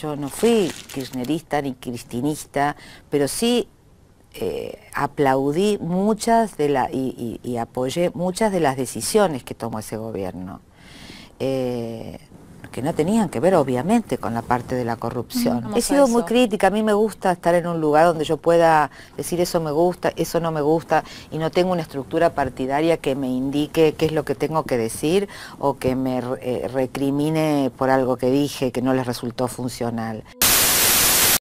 Yo no fui kirchnerista ni cristinista, pero sí eh, aplaudí muchas de la, y apoyé muchas de las decisiones que tomó ese gobierno que no tenían que ver obviamente con la parte de la corrupción. He sido muy crítica, a mí me gusta estar en un lugar donde yo pueda decir eso me gusta, eso no me gusta y no tengo una estructura partidaria que me indique qué es lo que tengo que decir o que me eh, recrimine por algo que dije que no les resultó funcional.